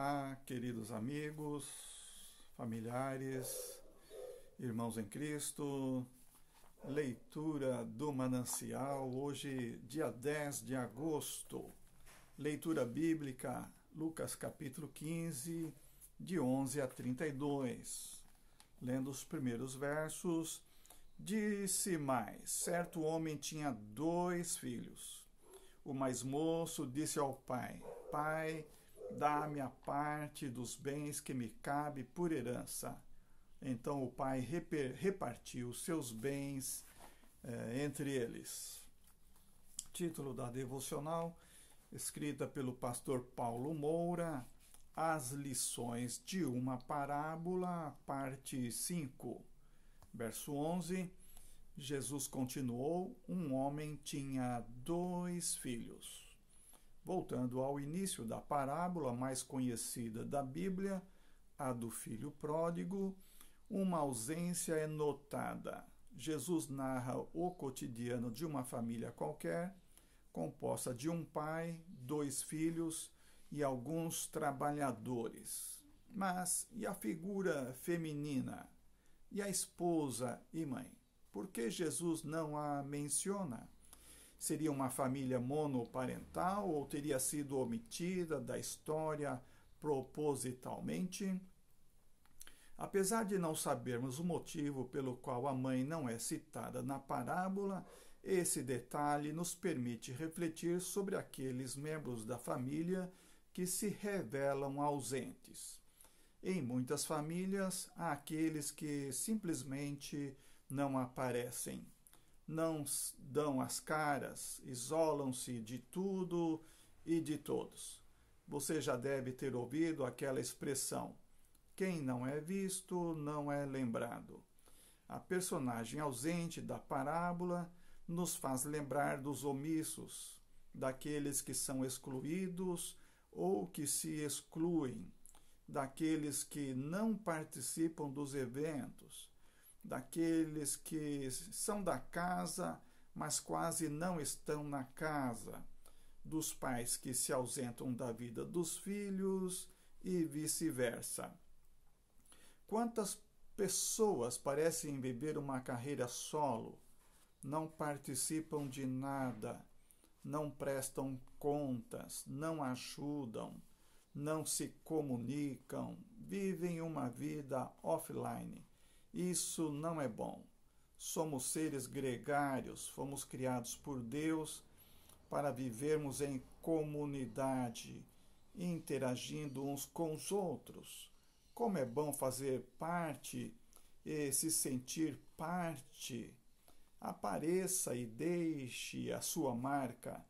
Olá, queridos amigos, familiares, irmãos em Cristo. Leitura do Manancial, hoje, dia 10 de agosto. Leitura bíblica, Lucas capítulo 15, de 11 a 32. Lendo os primeiros versos, disse mais: certo homem tinha dois filhos. O mais moço disse ao pai: Pai, dá-me a parte dos bens que me cabe por herança. Então o pai repartiu seus bens eh, entre eles. Título da devocional, escrita pelo pastor Paulo Moura, As lições de uma parábola, parte 5. Verso 11. Jesus continuou: Um homem tinha dois filhos. Voltando ao início da parábola mais conhecida da Bíblia, a do filho pródigo, uma ausência é notada. Jesus narra o cotidiano de uma família qualquer, composta de um pai, dois filhos e alguns trabalhadores. Mas e a figura feminina? E a esposa e mãe? Por que Jesus não a menciona? Seria uma família monoparental ou teria sido omitida da história propositalmente? Apesar de não sabermos o motivo pelo qual a mãe não é citada na parábola, esse detalhe nos permite refletir sobre aqueles membros da família que se revelam ausentes. Em muitas famílias, há aqueles que simplesmente não aparecem não dão as caras, isolam-se de tudo e de todos. Você já deve ter ouvido aquela expressão: quem não é visto não é lembrado. A personagem ausente da parábola nos faz lembrar dos omissos, daqueles que são excluídos ou que se excluem, daqueles que não participam dos eventos, daqueles que são da casa, mas quase não estão na casa, dos pais que se ausentam da vida dos filhos e vice-versa. Quantas pessoas parecem viver uma carreira solo, não participam de nada, não prestam contas, não ajudam, não se comunicam, vivem uma vida offline isso não é bom. Somos seres gregários, fomos criados por Deus para vivermos em comunidade, interagindo uns com os outros. Como é bom fazer parte e se sentir parte. Apareça e deixe a sua marca.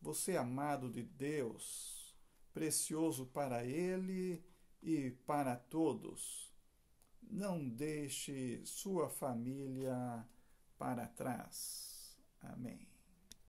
Você é amado de Deus, precioso para Ele e para todos não deixe sua família para trás. Amém.